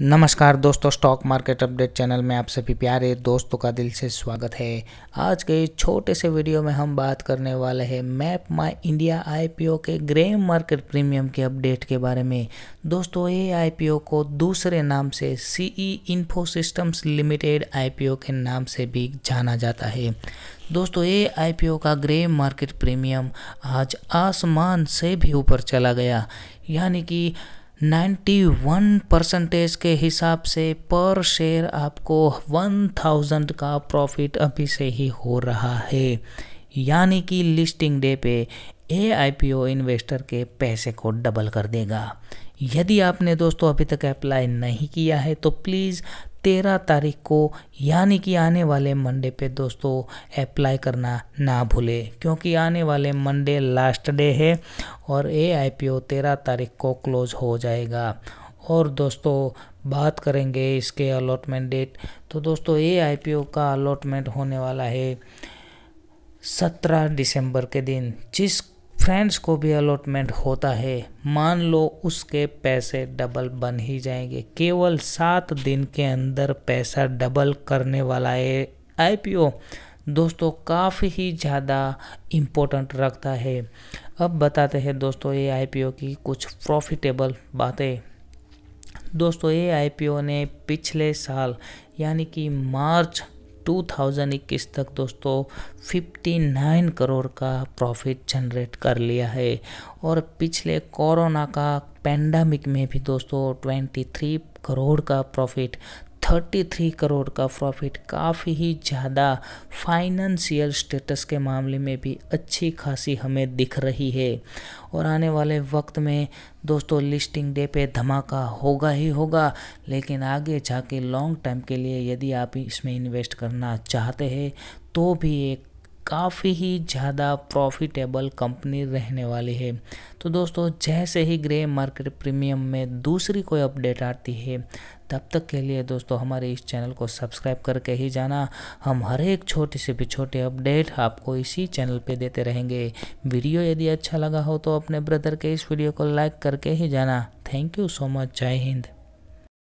नमस्कार दोस्तों stock market update channel में आप सभी प्यारे दोस्तों का दिल से स्वागत है आज के इस छोटे से वीडियो में हम बात करने वाले हैं मैप माय इंडिया आईपीओ के ग्रे मार्केट प्रीमियम के अपडेट के बारे में दोस्तों ये आईपीओ को दूसरे नाम से CE Info Systems Limited IPO के नाम से भी जाना जाता है दोस्तों ये आई का ग्रे मार्केट प्रीमियम आज आसमान से भी ऊपर चला गया यानी कि 91 परसेंटेज के हिसाब से पर शेयर आपको 1000 का प्रॉफिट अभी से ही हो रहा है यानी कि लिस्टिंग डे पे ए आईपीओ इन्वेस्टर के पैसे को डबल कर देगा यदि आपने दोस्तों अभी तक अप्लाई नहीं किया है तो प्लीज़ तेरह तारीख को यानी कि आने वाले मंडे पे दोस्तों अप्लाई करना ना भूले क्योंकि आने वाले मंडे लास्ट डे है और ए आई पी ओ तेरह तारीख को क्लोज हो जाएगा और दोस्तों बात करेंगे इसके अलॉटमेंट डेट तो दोस्तों ए आई पी ओ का अलॉटमेंट होने वाला है सत्रह दिसंबर के दिन जिस फ्रेंड्स को भी अलॉटमेंट होता है मान लो उसके पैसे डबल बन ही जाएंगे केवल सात दिन के अंदर पैसा डबल करने वाला है आईपीओ दोस्तों काफ़ी ही ज़्यादा इम्पोर्टेंट रखता है अब बताते हैं दोस्तों ये आईपीओ की कुछ प्रॉफिटेबल बातें दोस्तों ये आईपीओ ने पिछले साल यानी कि मार्च 2021 तक दोस्तों 59 करोड़ का प्रॉफिट जनरेट कर लिया है और पिछले कोरोना का पैंडमिक में भी दोस्तों 23 करोड़ का प्रॉफिट 33 करोड़ का प्रॉफिट काफ़ी ही ज़्यादा फाइनेंशियल स्टेटस के मामले में भी अच्छी खासी हमें दिख रही है और आने वाले वक्त में दोस्तों लिस्टिंग डे पे धमाका होगा ही होगा लेकिन आगे जाके लॉन्ग टाइम के लिए यदि आप इसमें इन्वेस्ट करना चाहते हैं तो भी एक काफ़ी ही ज़्यादा प्रॉफिटेबल कंपनी रहने वाली है तो दोस्तों जैसे ही ग्रे मार्केट प्रीमियम में दूसरी कोई अपडेट आती है तब तक के लिए दोस्तों हमारे इस चैनल को सब्सक्राइब करके ही जाना हम हर एक छोटे से भी छोटे अपडेट आपको इसी चैनल पे देते रहेंगे वीडियो यदि अच्छा लगा हो तो अपने ब्रदर के इस वीडियो को लाइक करके ही जाना थैंक यू सो मच जय हिंद